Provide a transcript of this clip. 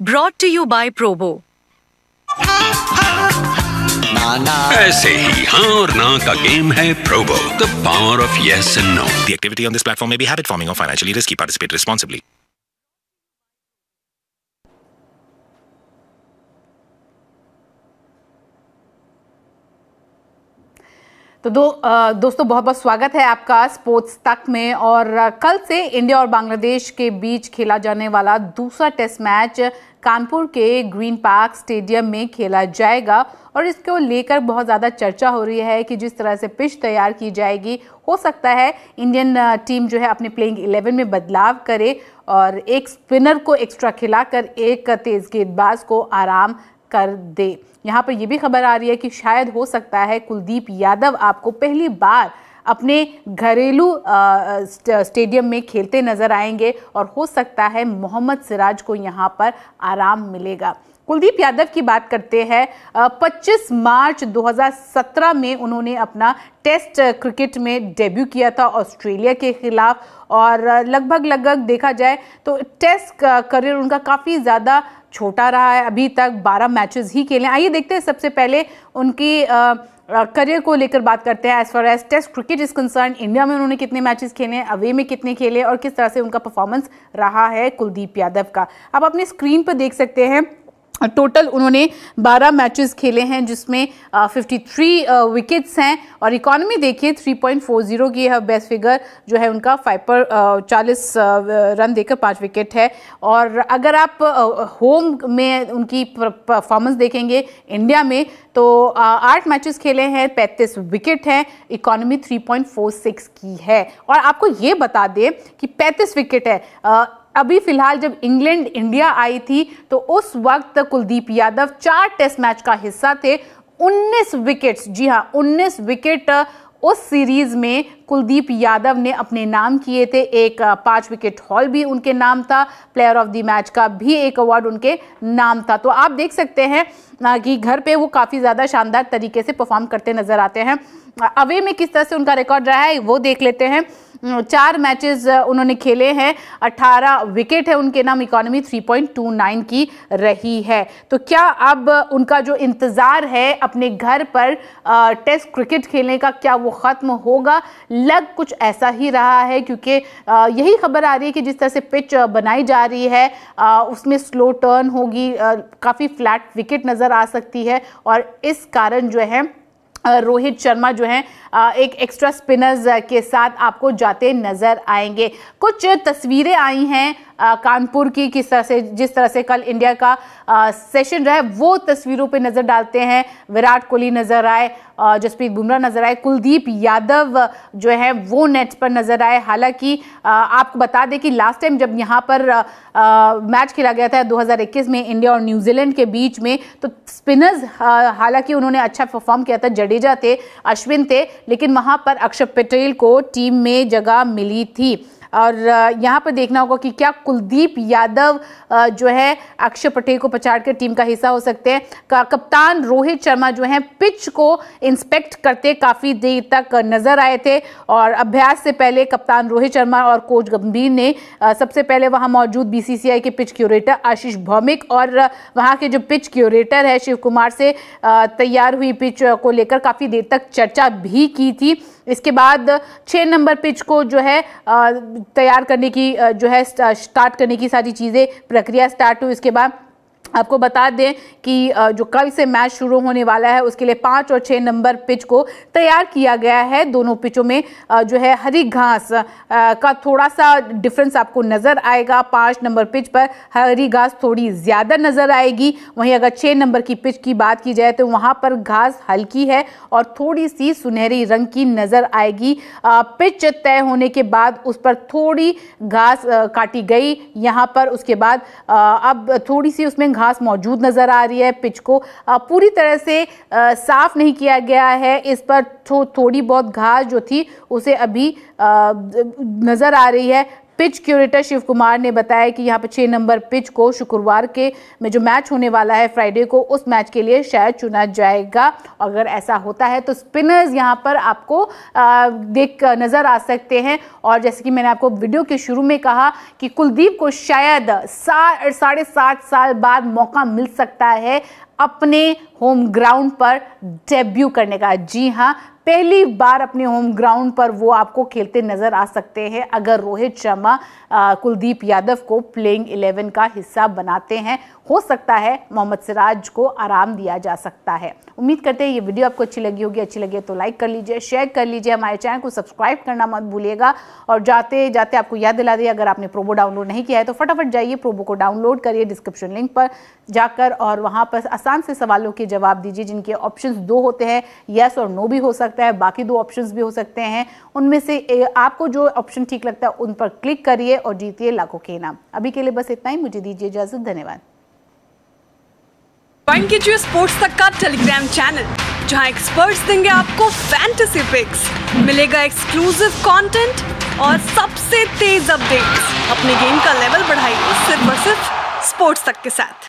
brought to you by Probo. ऐसे ही हाँ और ना का The activity on this platform may be habit forming or financially risky. Participate responsibly. तो दो दोस्तों बहुत बहुत स्वागत है आपका स्पोर्ट्स तक में और कल से इंडिया और बांग्लादेश के बीच खेला जाने वाला दूसरा टेस्ट मैच कानपुर के ग्रीन पार्क स्टेडियम में खेला जाएगा और इसको लेकर बहुत ज़्यादा चर्चा हो रही है कि जिस तरह से पिच तैयार की जाएगी हो सकता है इंडियन टीम जो है अपने प्लेइंग इलेवन में बदलाव करे और एक स्पिनर को एक्स्ट्रा खिलाकर एक तेज़ गेंदबाज को आराम कर दे यहाँ पर यह भी खबर आ रही है कि शायद हो सकता है कुलदीप यादव आपको पहली बार अपने घरेलू स्टेडियम में खेलते नजर आएंगे और हो सकता है मोहम्मद सिराज को यहाँ पर आराम मिलेगा कुलदीप यादव की बात करते हैं 25 मार्च 2017 में उन्होंने अपना टेस्ट क्रिकेट में डेब्यू किया था ऑस्ट्रेलिया के खिलाफ और लगभग लगभग देखा जाए तो टेस्ट करियर उनका काफ़ी ज़्यादा छोटा रहा है अभी तक 12 मैचेस ही खेले आइए देखते हैं सबसे पहले उनकी आ, करियर को लेकर बात करते हैं as far as test cricket is concern India में उन्होंने कितने मैचेस खेले अवे में कितने खेले और किस तरह से उनका परफॉर्मेंस रहा है कुलदीप यादव का आप अपने स्क्रीन पर देख सकते हैं टोटल उन्होंने 12 मैचेस खेले हैं जिसमें 53 विकेट्स हैं और इकोनॉमी देखिए 3.40 की है बेस्ट फिगर जो है उनका फाइव पर चालीस रन देकर पाँच विकेट है और अगर आप होम में उनकी परफॉर्मेंस देखेंगे इंडिया में तो आठ मैचेस खेले हैं 35 विकेट हैं इकोनॉमी 3.46 की है और आपको ये बता दें कि 35 विकेट है अभी फिलहाल जब इंग्लैंड इंडिया आई थी तो उस वक्त कुलदीप यादव चार टेस्ट मैच का हिस्सा थे 19 विकेट्स जी हाँ 19 विकेट उस सीरीज में कुलदीप यादव ने अपने नाम किए थे एक पाँच विकेट हॉल भी उनके नाम था प्लेयर ऑफ द मैच का भी एक अवार्ड उनके नाम था तो आप देख सकते हैं कि घर पे वो काफ़ी ज़्यादा शानदार तरीके से परफॉर्म करते नज़र आते हैं अवे में किस तरह से उनका रिकॉर्ड रहा है वो देख लेते हैं चार मैचेस उन्होंने खेले हैं 18 विकेट है उनके नाम इकोनॉमी 3.29 की रही है तो क्या अब उनका जो इंतज़ार है अपने घर पर टेस्ट क्रिकेट खेलने का क्या वो ख़त्म होगा लग कुछ ऐसा ही रहा है क्योंकि यही खबर आ रही है कि जिस तरह से पिच बनाई जा रही है उसमें स्लो टर्न होगी काफ़ी फ्लैट विकेट नज़र आ सकती है और इस कारण जो है रोहित शर्मा जो हैं एक एक्स्ट्रा स्पिनर्स के साथ आपको जाते नज़र आएंगे कुछ तस्वीरें आई हैं कानपुर की किस तरह से जिस तरह से कल इंडिया का आ, सेशन रहा वो तस्वीरों पे नज़र डालते हैं विराट कोहली नज़र आए जसप्रीत बुमराह नज़र आए कुलदीप यादव जो है वो नेट्स पर नज़र आए हालांकि आपको बता दें कि लास्ट टाइम जब यहाँ पर आ, मैच खेला गया था 2021 में इंडिया और न्यूजीलैंड के बीच में तो स्पिनर्स हालांकि उन्होंने अच्छा परफॉर्म किया था जडेजा थे अश्विन थे लेकिन वहाँ पर अक्षर पटेल को टीम में जगह मिली थी और यहाँ पर देखना होगा कि क्या कुलदीप यादव जो है अक्षय पटेल को पछाड़ कर टीम का हिस्सा हो सकते हैं कप्तान रोहित शर्मा जो है पिच को इंस्पेक्ट करते काफ़ी देर तक नज़र आए थे और अभ्यास से पहले कप्तान रोहित शर्मा और कोच गंभीर ने सबसे पहले वहाँ मौजूद बी के पिच क्यूरेटर आशीष भौमिक और वहाँ के जो पिच क्यूरेटर है शिव कुमार से तैयार हुई पिच को लेकर काफ़ी देर तक चर्चा भी की थी इसके बाद छः नंबर पिच को जो है तैयार करने की जो है स्टार्ट करने की सारी चीज़ें प्रक्रिया स्टार्ट हुई इसके बाद आपको बता दें कि जो कल से मैच शुरू होने वाला है उसके लिए पाँच और छः नंबर पिच को तैयार किया गया है दोनों पिचों में जो है हरी घास का थोड़ा सा डिफरेंस आपको नज़र आएगा पाँच नंबर पिच पर हरी घास थोड़ी ज़्यादा नज़र आएगी वहीं अगर छः नंबर की पिच की बात की जाए तो वहाँ पर घास हल्की है और थोड़ी सी सुनहरी रंग की नज़र आएगी पिच तय होने के बाद उस पर थोड़ी घास काटी गई यहाँ पर उसके बाद अब थोड़ी सी उसमें घास मौजूद नज़र आ रही है पिच को पूरी तरह से साफ नहीं किया गया है इस पर थो, थोड़ी बहुत घास जो थी उसे अभी नज़र आ रही है पिच क्यूरेटर शिव कुमार ने बताया कि यहाँ पर छः नंबर पिच को शुक्रवार के में जो मैच होने वाला है फ्राइडे को उस मैच के लिए शायद चुना जाएगा अगर ऐसा होता है तो स्पिनर्स यहाँ पर आपको देख नज़र आ सकते हैं और जैसे कि मैंने आपको वीडियो के शुरू में कहा कि कुलदीप को शायद साढ़े सात साल बाद मौका मिल सकता है अपने होम ग्राउंड पर डेब्यू करने का जी हाँ पहली बार अपने होम ग्राउंड पर वो आपको खेलते नजर आ सकते हैं अगर रोहित शर्मा कुलदीप यादव को प्लेइंग इलेवन का हिस्सा बनाते हैं हो सकता है मोहम्मद सिराज को आराम दिया जा सकता है उम्मीद करते हैं ये वीडियो आपको अच्छी लगी होगी अच्छी लगी तो लाइक कर लीजिए शेयर कर लीजिए हमारे चैनल को सब्सक्राइब करना मत भूलिएगा और जाते जाते आपको याद दिला दिए अगर आपने प्रोबो डाउनलोड नहीं किया है तो फटाफट जाइए प्रोबो को डाउनलोड करिए डिस्क्रिप्शन लिंक पर जाकर और वहाँ पर आसान से सवालों के जवाब दीजिए जिनके ऑप्शन दो होते हैं येस और नो भी हो सकता सकता है बाकी दो ऑप्शन भी हो सकते हैं उनमें से आपको जो ऑप्शन ठीक लगता है उन पर क्लिक करिए और जीतिए लाखों के इनाम अभी के लिए बस इतना ही मुझे दीजिए इजाजत धन्यवाद ज्वाइन कीजिए स्पोर्ट्स तक का टेलीग्राम चैनल जहां एक्सपर्ट्स देंगे आपको फैंटेसी पिक्स मिलेगा एक्सक्लूसिव कंटेंट और सबसे तेज अपडेट्स अपने गेम का लेवल बढ़ाइए सिर्फ और सिर्फ स्पोर्ट्स तक के साथ